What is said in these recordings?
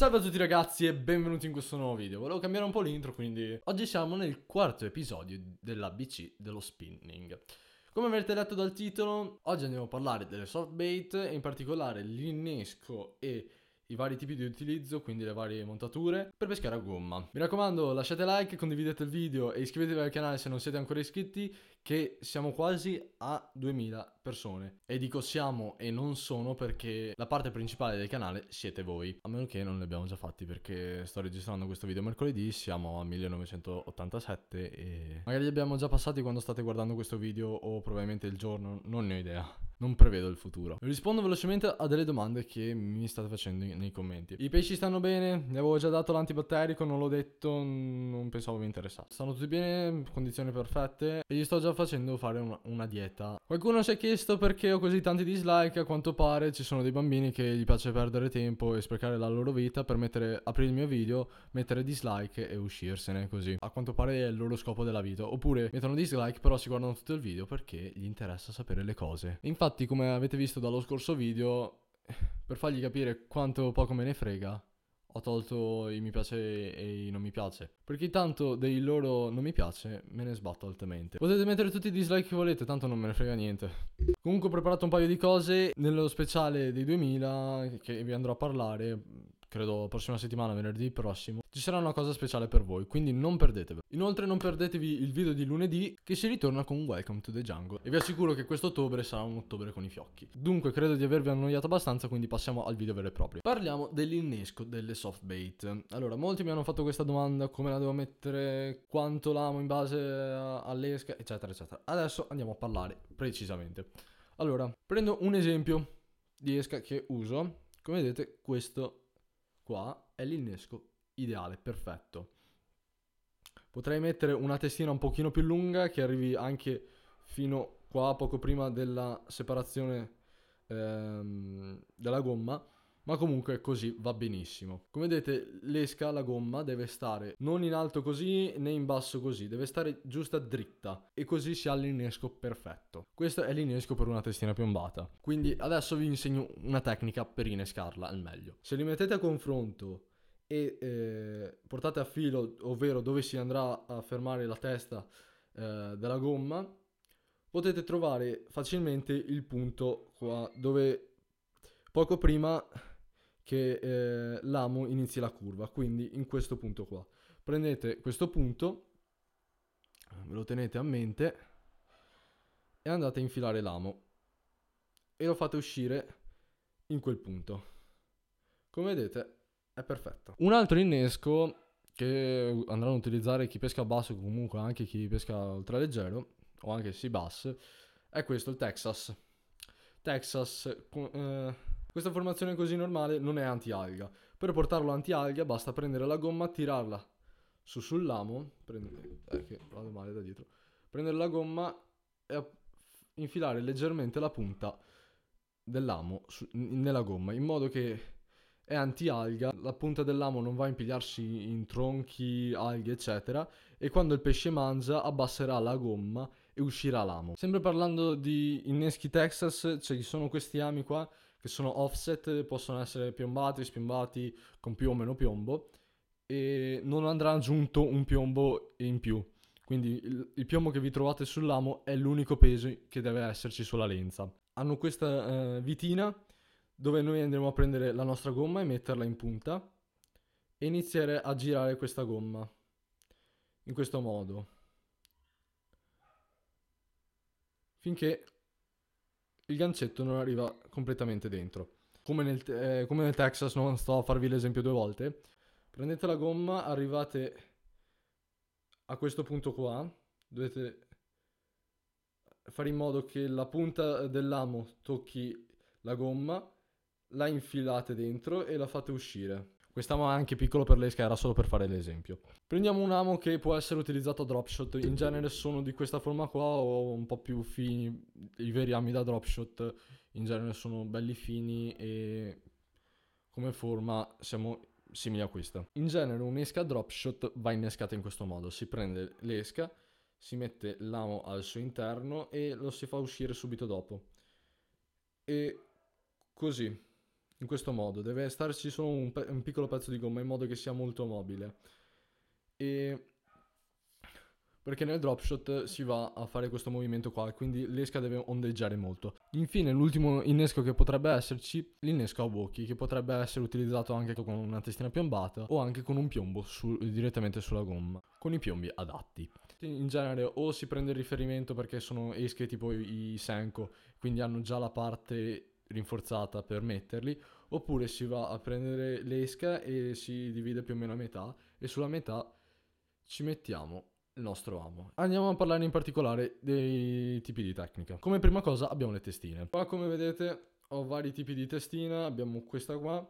Salve a tutti ragazzi e benvenuti in questo nuovo video. Volevo cambiare un po' l'intro, quindi oggi siamo nel quarto episodio dell'ABC dello spinning. Come avrete letto dal titolo, oggi andiamo a parlare delle soft bait e in particolare l'innesco e i vari tipi di utilizzo, quindi le varie montature, per pescare a gomma. Mi raccomando, lasciate like, condividete il video e iscrivetevi al canale se non siete ancora iscritti che siamo quasi a 2000 persone. E dico siamo e non sono perché la parte principale del canale siete voi. A meno che non li abbiamo già fatti perché sto registrando questo video mercoledì, siamo a 1987 e magari li abbiamo già passati quando state guardando questo video o probabilmente il giorno, non ne ho idea. Non prevedo il futuro. Rispondo velocemente a delle domande che mi state facendo nei commenti. I pesci stanno bene? Ne avevo già dato l'antibatterico, non l'ho detto, non pensavo vi interessasse. Stanno tutti bene, condizioni perfette. E gli sto già sta facendo fare una, una dieta. Qualcuno si è chiesto perché ho così tanti dislike, a quanto pare ci sono dei bambini che gli piace perdere tempo e sprecare la loro vita per mettere, aprire il mio video, mettere dislike e uscirsene così. A quanto pare è il loro scopo della vita. Oppure mettono dislike però si guardano tutto il video perché gli interessa sapere le cose. Infatti come avete visto dallo scorso video, per fargli capire quanto poco me ne frega, ho tolto i mi piace e i non mi piace. Perché tanto dei loro non mi piace me ne sbatto altamente. Potete mettere tutti i dislike che volete, tanto non me ne frega niente. Comunque ho preparato un paio di cose nello speciale dei 2000 che vi andrò a parlare credo prossima settimana, venerdì prossimo, ci sarà una cosa speciale per voi, quindi non perdetevelo. Inoltre non perdetevi il video di lunedì che si ritorna con Welcome to the Jungle e vi assicuro che questo ottobre sarà un ottobre con i fiocchi. Dunque credo di avervi annoiato abbastanza, quindi passiamo al video vero e proprio. Parliamo dell'innesco delle soft bait. Allora, molti mi hanno fatto questa domanda, come la devo mettere, quanto l'amo in base all'esca, eccetera, eccetera. Adesso andiamo a parlare precisamente. Allora, prendo un esempio di esca che uso. Come vedete, questo qua è l'innesco ideale, perfetto. Potrei mettere una testina un pochino più lunga che arrivi anche fino qua, poco prima della separazione ehm, della gomma ma comunque così va benissimo. Come vedete l'esca, la gomma, deve stare non in alto così né in basso così, deve stare giusta dritta e così si ha l'innesco perfetto. Questo è l'innesco per una testina piombata. Quindi adesso vi insegno una tecnica per innescarla al meglio. Se li mettete a confronto e eh, portate a filo, ovvero dove si andrà a fermare la testa eh, della gomma, potete trovare facilmente il punto qua dove poco prima che eh, l'amo inizi la curva, quindi in questo punto qua. Prendete questo punto, eh, ve lo tenete a mente e andate a infilare l'amo e lo fate uscire in quel punto. Come vedete è perfetto. Un altro innesco che andranno a utilizzare chi pesca basso comunque anche chi pesca ultraleggero o anche si bass è questo il Texas. Texas eh, questa formazione così normale non è anti-alga. Per portarlo anti-alga basta prendere la gomma, tirarla su sul lamo, prendere, eh, vado male da dietro, prendere la gomma e infilare leggermente la punta del lamo su, nella gomma, in modo che è anti-alga, la punta del lamo non va a impigliarsi in tronchi, alghe, eccetera, e quando il pesce mangia abbasserà la gomma e uscirà l'amo. Sempre parlando di inneschi Texas, ci cioè sono questi ami qua che sono offset, possono essere piombati, spiombati con più o meno piombo e non andrà aggiunto un piombo in più. Quindi il, il piombo che vi trovate sull'amo è l'unico peso che deve esserci sulla lenza. Hanno questa eh, vitina dove noi andremo a prendere la nostra gomma e metterla in punta e iniziare a girare questa gomma in questo modo finché il gancetto non arriva completamente dentro. Come nel, eh, come nel Texas, non sto a farvi l'esempio due volte. Prendete la gomma, arrivate a questo punto qua, dovete fare in modo che la punta dell'amo tocchi la gomma, la infilate dentro e la fate uscire. Quest'amo è anche piccolo per l'esca, era solo per fare l'esempio. Prendiamo un amo che può essere utilizzato a dropshot. In genere sono di questa forma qua o un po' più fini. I veri ami da dropshot in genere sono belli fini e come forma siamo simili a questa. In genere un'esca dropshot va innescata in questo modo. Si prende l'esca, si mette l'amo al suo interno e lo si fa uscire subito dopo. E così in questo modo, deve starci solo un, pe- un piccolo pezzo di gomma in modo che sia molto mobile. E perché nel drop shot si va a fare questo movimento qua, quindi l'esca deve ondeggiare molto. Infine, l'ultimo innesco che potrebbe esserci, l'innesco a bocchi, che potrebbe essere utilizzato anche con una testina piombata o anche con un piombo su, direttamente sulla gomma, con i piombi adatti. In genere o si prende il riferimento perché sono esche tipo i Senko, quindi hanno già la parte rinforzata per metterli, oppure si va a prendere l'esca e si divide più o meno a metà e sulla metà ci mettiamo il nostro amo. Andiamo a parlare in particolare dei tipi di tecnica. Come prima cosa abbiamo le testine. Qua come vedete ho vari tipi di testina, abbiamo questa qua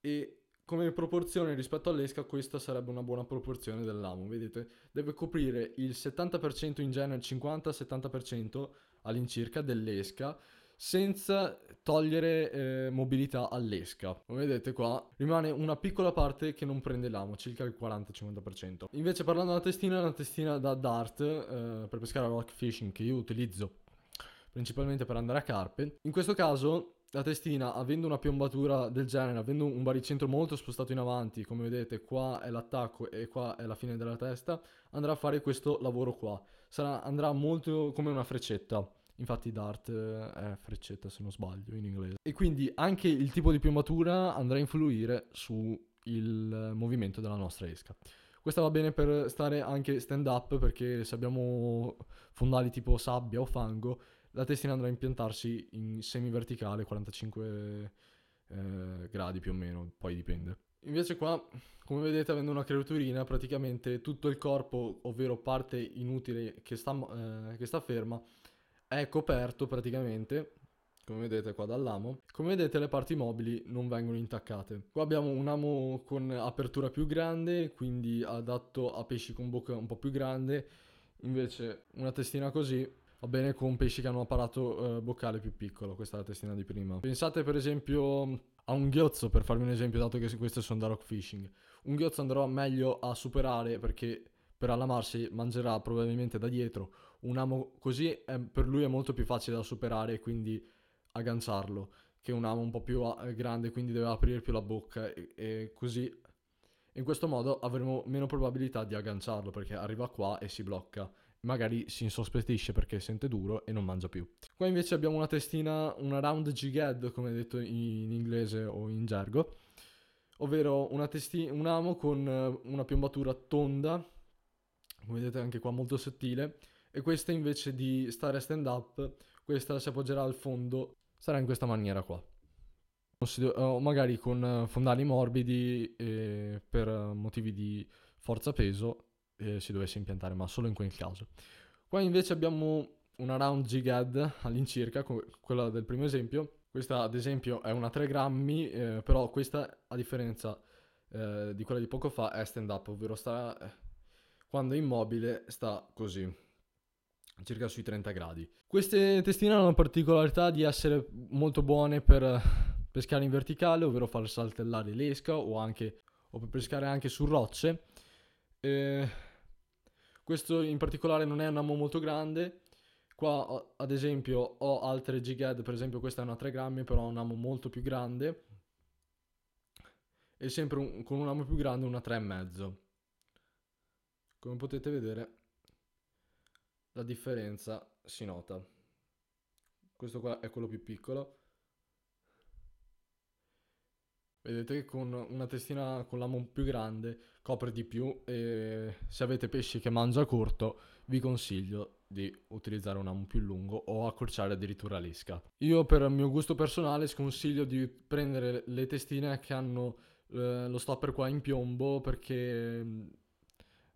e come proporzione rispetto all'esca questa sarebbe una buona proporzione dell'amo, vedete? Deve coprire il 70% in genere, il 50-70% all'incirca dell'esca senza togliere eh, mobilità all'esca. Come vedete qua rimane una piccola parte che non prende l'amo, circa il 40-50%. Invece parlando della testina, è una testina da dart eh, per pescare a rock fishing che io utilizzo principalmente per andare a carpe. In questo caso la testina, avendo una piombatura del genere, avendo un baricentro molto spostato in avanti, come vedete qua è l'attacco e qua è la fine della testa, andrà a fare questo lavoro qua. Sarà, andrà molto come una freccetta. Infatti Dart eh, è freccetta se non sbaglio in inglese. E quindi anche il tipo di piumatura andrà a influire sul movimento della nostra esca. Questa va bene per stare anche stand up perché se abbiamo fondali tipo sabbia o fango, la testina andrà a impiantarsi in semi verticale 45 eh, gradi più o meno, poi dipende. Invece qua, come vedete, avendo una creaturina, praticamente tutto il corpo, ovvero parte inutile che sta, eh, che sta ferma, è coperto praticamente come vedete qua dall'amo. Come vedete le parti mobili non vengono intaccate. Qua abbiamo un amo con apertura più grande, quindi adatto a pesci con bocca un po' più grande, invece una testina così va bene con pesci che hanno un apparato eh, boccale più piccolo, questa è la testina di prima. Pensate per esempio a un ghiozzo, per farvi un esempio, dato che queste sono da rock fishing. Un ghiozzo andrò meglio a superare perché per allamarsi mangerà probabilmente da dietro un amo così è, per lui è molto più facile da superare e quindi agganciarlo che un amo un po' più eh, grande quindi deve aprire più la bocca e, e così in questo modo avremo meno probabilità di agganciarlo perché arriva qua e si blocca magari si insospettisce perché sente duro e non mangia più. Qua invece abbiamo una testina, una round jighead come detto in inglese o in gergo, ovvero una testi- un amo con eh, una piombatura tonda, come vedete anche qua molto sottile, e questa invece di stare stand up, questa si appoggerà al fondo, sarà in questa maniera qua. O magari con eh, fondali morbidi eh, per motivi di forza peso eh, si dovesse impiantare, ma solo in quel caso. Qua invece abbiamo una round GGAD all'incirca, quella del primo esempio. Questa ad esempio è una 3 grammi, eh, però questa a differenza eh, di quella di poco fa è stand up, ovvero sta, eh, quando è immobile sta così circa sui 30 gradi. Queste testine hanno la particolarità di essere molto buone per eh, pescare in verticale, ovvero far saltellare l'esca o, anche, o per pescare anche su rocce. Eh, questo in particolare non è un ammo molto grande. Qua ad esempio ho altre Gigad, per esempio questa è una 3 grammi, però ha un ammo molto più grande. E sempre un, con un ammo più grande una 3,5. Come potete vedere la differenza si nota. Questo qua è quello più piccolo. Vedete che con una testina con l'amo più grande copre di più e se avete pesci che mangia corto vi consiglio di utilizzare un amo più lungo o accorciare addirittura l'esca. Io per il mio gusto personale sconsiglio di prendere le testine che hanno eh, lo stopper qua in piombo perché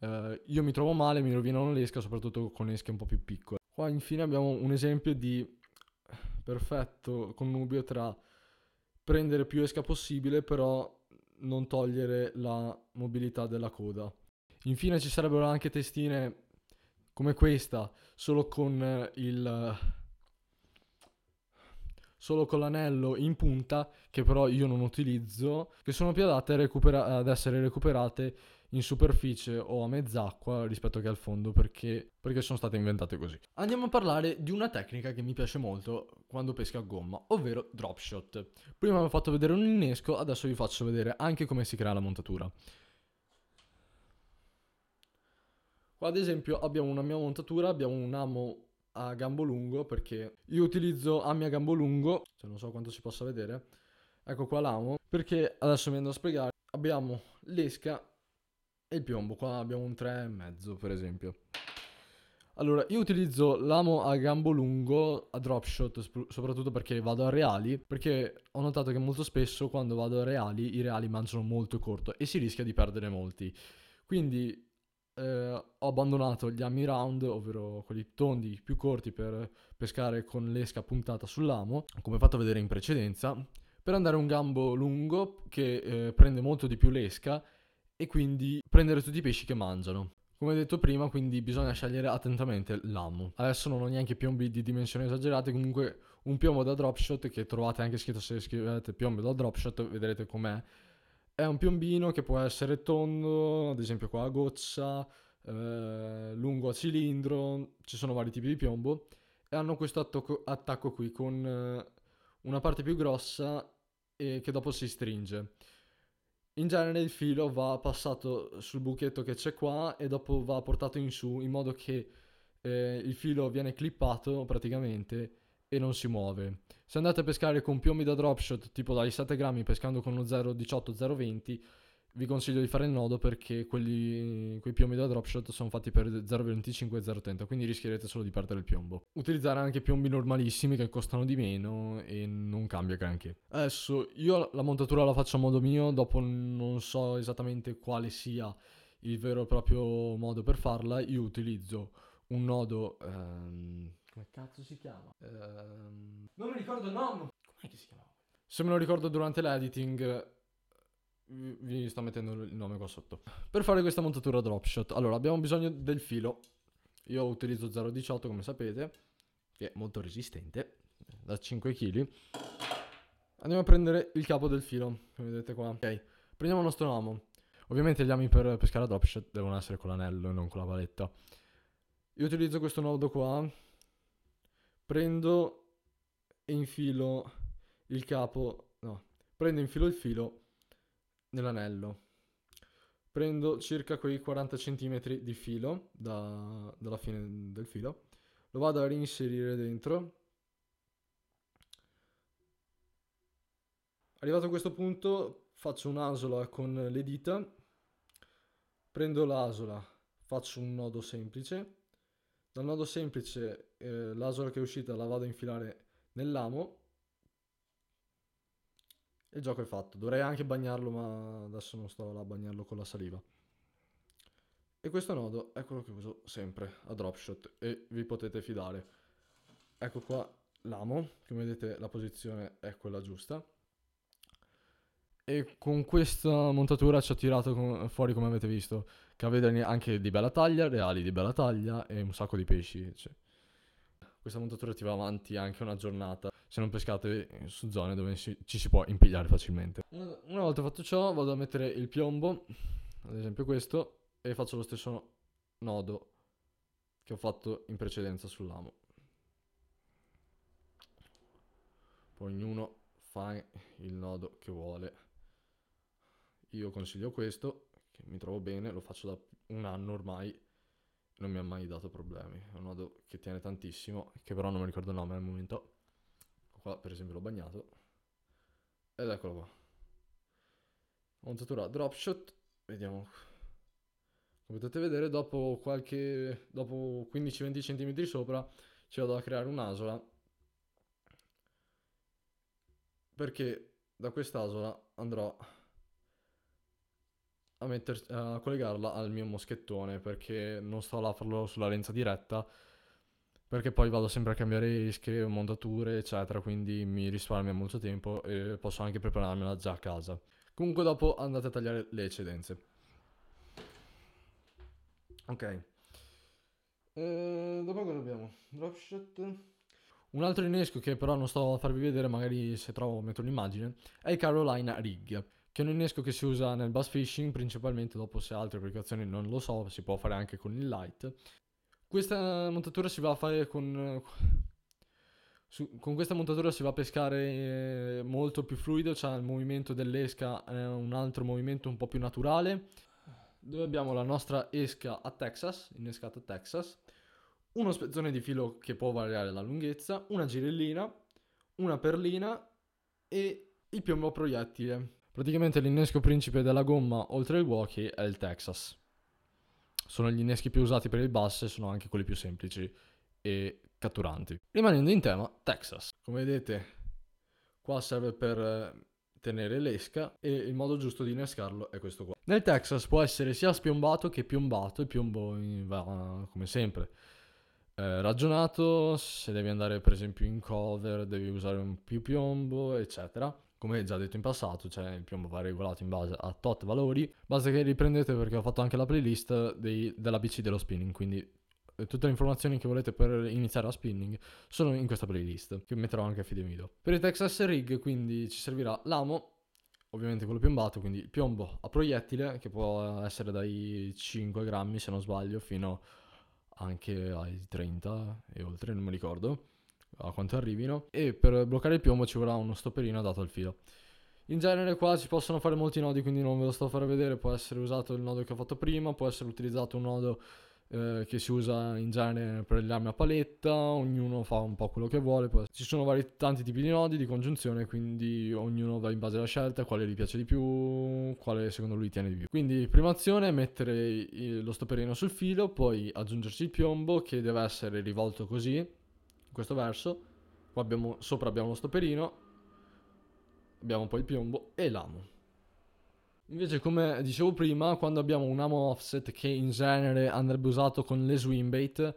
eh, io mi trovo male, mi rovinano l'esca, soprattutto con esche un po' più piccole. Qua infine abbiamo un esempio di perfetto connubio tra prendere più esca possibile, però non togliere la mobilità della coda. Infine ci sarebbero anche testine come questa, solo con il solo con l'anello in punta che però io non utilizzo, che sono più adatte recupera- ad essere recuperate in superficie o a mezz'acqua rispetto che al fondo perché, perché sono state inventate così. Andiamo a parlare di una tecnica che mi piace molto quando pesca a gomma, ovvero drop shot. Prima vi ho fatto vedere un innesco, adesso vi faccio vedere anche come si crea la montatura. Qua ad esempio abbiamo una mia montatura, abbiamo un amo a gambo lungo perché io utilizzo ami a gambo lungo, cioè non so quanto si possa vedere, ecco qua l'amo, perché adesso mi andrò a spiegare, abbiamo l'esca e il piombo. Qua abbiamo un 3,5 per esempio. Allora, io utilizzo l'amo a gambo lungo a drop shot, sp- soprattutto perché vado a reali, perché ho notato che molto spesso quando vado a reali, i reali mangiano molto corto e si rischia di perdere molti. Quindi eh, ho abbandonato gli ami round, ovvero quelli tondi più corti per pescare con l'esca puntata sull'amo, come ho fatto vedere in precedenza, per andare a un gambo lungo che eh, prende molto di più l'esca e quindi prendere tutti i pesci che mangiano. Come detto prima, quindi bisogna scegliere attentamente l'ammo. Adesso non ho neanche piombi di dimensioni esagerate, comunque un piombo da dropshot che trovate anche scritto se scrivete piombo da dropshot, vedrete com'è. È un piombino che può essere tondo, ad esempio qua a goccia, eh, lungo a cilindro, ci sono vari tipi di piombo e hanno questo attacco, attacco qui con eh, una parte più grossa e che dopo si stringe in genere il filo va passato sul buchetto che c'è qua e dopo va portato in su in modo che eh, il filo viene clippato praticamente e non si muove. Se andate a pescare con piombi da dropshot tipo dai 7 grammi pescando con uno 0,18-0,20 vi consiglio di fare il nodo perché quelli, quei piombi da dropshot sono fatti per 0,25 e 0,30, quindi rischierete solo di perdere il piombo. Utilizzare anche piombi normalissimi che costano di meno e non cambia granché. Adesso io la montatura la faccio a modo mio, dopo non so esattamente quale sia il vero e proprio modo per farla, io utilizzo un nodo... Ehm, come cazzo si chiama? Ehm, non mi ricordo il nome! Com'è che si chiama? Se me lo ricordo durante l'editing Mm, vi sto mettendo il nome qua sotto. Per fare questa montatura dropshot, allora abbiamo bisogno del filo. Io utilizzo 0,18 come sapete, che è molto resistente, da 5 kg. Andiamo a prendere il capo del filo, come vedete qua. Ok, prendiamo il nostro amo. Ovviamente gli ami per pescare a dropshot devono essere con l'anello e non con la paletta. Io utilizzo questo nodo qua, prendo e infilo il capo, no, prendo e infilo il filo nell'anello. Prendo circa quei 40 cm di filo da, dalla fine del filo, lo vado a reinserire dentro. Arrivato a questo punto faccio un'asola con le dita, prendo l'asola, faccio un nodo semplice, dal nodo semplice eh, l'asola che è uscita la vado a infilare nell'amo il gioco è fatto. Dovrei anche bagnarlo, ma adesso non sto là a bagnarlo con la saliva. E questo nodo è quello che uso sempre a dropshot e vi potete fidare. Ecco qua l'amo, come vedete la posizione è quella giusta. E con questa montatura ci ha tirato fuori come avete visto, cavedani anche di bella taglia, reali di bella taglia e un sacco di pesci. Cioè. Questa montatura ti va avanti anche una giornata se non pescate su zone dove si, ci si può impigliare facilmente. Una volta fatto ciò vado a mettere il piombo, ad esempio questo, e faccio lo stesso nodo che ho fatto in precedenza sull'amo. Poi ognuno fa il nodo che vuole. Io consiglio questo, che mi trovo bene, lo faccio da un anno ormai, non mi ha mai dato problemi. È un nodo che tiene tantissimo, che però non mi ricordo il nome al momento qua per esempio l'ho bagnato. Ed eccolo qua. Montatura drop shot. Vediamo. Come potete vedere, dopo qualche. dopo 15-20 cm sopra ci vado a creare un'asola. Perché da quest'asola andrò a, metter, a collegarla al mio moschettone perché non sto là a farlo sulla lenza diretta perché poi vado sempre a cambiare ische, montature, eccetera, quindi mi risparmia molto tempo e posso anche prepararmela già a casa. Comunque dopo andate a tagliare le eccedenze. Ok. E ehm, dopo cosa abbiamo? Dropshot. Un altro innesco che però non sto a farvi vedere, magari se trovo metto un'immagine, è il Carolina Rig, che è un innesco che si usa nel bass fishing, principalmente dopo se altre applicazioni non lo so, si può fare anche con il light, questa montatura si va a fare con... Eh, su, con questa montatura si va a pescare eh, molto più fluido, cioè il movimento dell'esca è un altro movimento un po' più naturale. Dove abbiamo la nostra esca a Texas, innescata a Texas, uno spezzone di filo che può variare la lunghezza, una girellina, una perlina e il piombo proiettile. Praticamente l'innesco principe della gomma oltre il walkie è il Texas sono gli inneschi più usati per il bass e sono anche quelli più semplici e catturanti. Rimanendo in tema, Texas. Come vedete, qua serve per eh, tenere l'esca e il modo giusto di innescarlo è questo qua. Nel Texas può essere sia spiombato che piombato il piombo va come sempre. Eh, ragionato, se devi andare per esempio in cover devi usare un più piombo, eccetera come già detto in passato, cioè il piombo va regolato in base a tot valori, basta che riprendete perché ho fatto anche la playlist dei, dell'ABC dello spinning, quindi eh, tutte le informazioni che volete per iniziare a spinning sono in questa playlist che metterò anche a fine video. Per i Texas Rig quindi ci servirà l'amo, ovviamente quello piombato, quindi il piombo a proiettile che può essere dai 5 grammi se non sbaglio fino anche ai 30 e oltre, non mi ricordo a quanto arrivino e per bloccare il piombo ci vorrà uno stopperino adatto al filo. In genere qua si possono fare molti nodi, quindi non ve lo sto a far vedere, può essere usato il nodo che ho fatto prima, può essere utilizzato un nodo eh, che si usa in genere per le armi a paletta, ognuno fa un po' quello che vuole, ci sono vari, tanti tipi di nodi di congiunzione, quindi ognuno va in base alla scelta, quale gli piace di più, quale secondo lui tiene di più. Quindi prima azione è mettere lo stopperino sul filo, poi aggiungerci il piombo che deve essere rivolto così, questo verso, qua abbiamo, sopra abbiamo lo stopperino, abbiamo poi il piombo e l'amo. Invece come dicevo prima, quando abbiamo un amo offset che in genere andrebbe usato con le swimbait,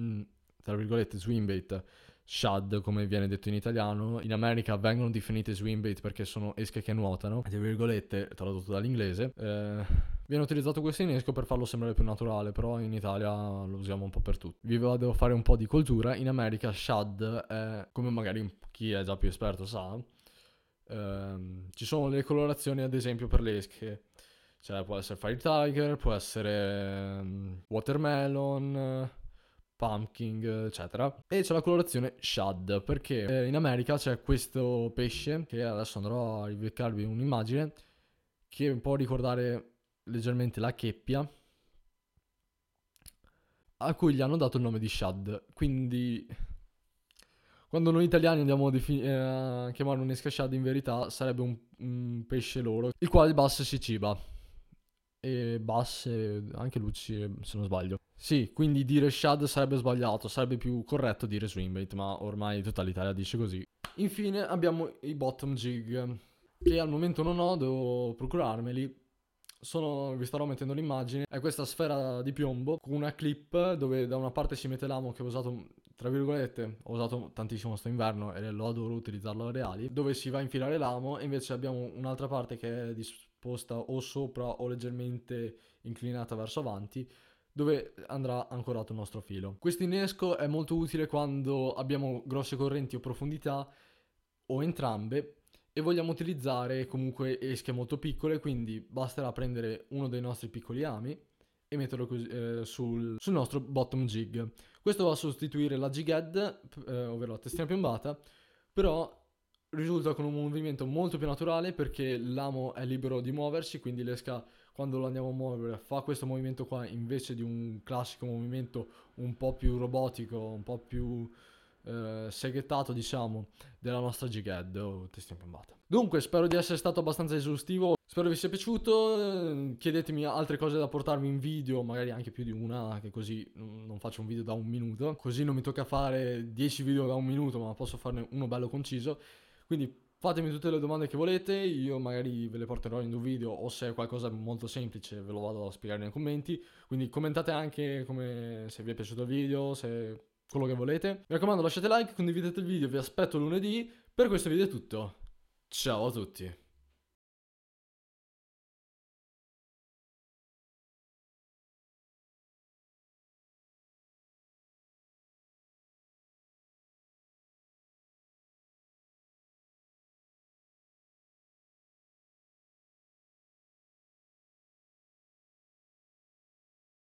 mm, tra virgolette swimbait, shad come viene detto in italiano, in America vengono definite swimbait perché sono esche che nuotano, tra virgolette tradotto dall'inglese, eh Viene utilizzato questo innesco per farlo sembrare più naturale, però in Italia lo usiamo un po' per tutti. Vi vado a fare un po' di cultura. In America shad è, come magari chi è già più esperto sa, ehm, ci sono le colorazioni ad esempio per le esche. Cioè può essere Fire Tiger, può essere ehm, Watermelon, pumpkin, eccetera. E c'è la colorazione shad, perché eh, in America c'è questo pesce, che adesso andrò a riveccarvi un'immagine, che può ricordare leggermente la cheppia, a cui gli hanno dato il nome di Shad. Quindi, quando noi italiani andiamo a, defin- eh, a chiamare un'esca Shad, in verità sarebbe un, un pesce loro, il quale Bass si ciba. E basse, anche luci, se non sbaglio. Sì, quindi dire Shad sarebbe sbagliato, sarebbe più corretto dire Swimbait, ma ormai tutta l'Italia dice così. Infine abbiamo i bottom jig, che al momento non ho, devo procurarmeli sono, vi starò mettendo l'immagine, è questa sfera di piombo con una clip dove da una parte ci mette l'amo che ho usato, tra virgolette, ho usato tantissimo sto inverno e lo adoro utilizzarlo a reali, dove si va a infilare l'amo e invece abbiamo un'altra parte che è disposta o sopra o leggermente inclinata verso avanti dove andrà ancorato il nostro filo. Questo innesco è molto utile quando abbiamo grosse correnti o profondità o entrambe e vogliamo utilizzare comunque esche molto piccole, quindi basterà prendere uno dei nostri piccoli ami e metterlo così, eh, sul, sul, nostro bottom jig. Questo va a sostituire la jig head, eh, ovvero la testina piombata, però risulta con un movimento molto più naturale perché l'amo è libero di muoversi, quindi l'esca quando lo andiamo a muovere fa questo movimento qua invece di un classico movimento un po' più robotico, un po' più eh, seghettato, diciamo, della nostra Gighead o testa Pambata. Dunque, spero di essere stato abbastanza esaustivo. Spero vi sia piaciuto. Eh, chiedetemi altre cose da portarvi in video, magari anche più di una, che così non faccio un video da un minuto. Così non mi tocca fare 10 video da un minuto, ma posso farne uno bello conciso. Quindi Fatemi tutte le domande che volete, io magari ve le porterò in un video o se è qualcosa molto semplice ve lo vado a spiegare nei commenti, quindi commentate anche se vi è piaciuto il video, se quello che volete. Mi raccomando lasciate like, condividete il video, vi aspetto lunedì. Per questo video è tutto. Ciao a tutti.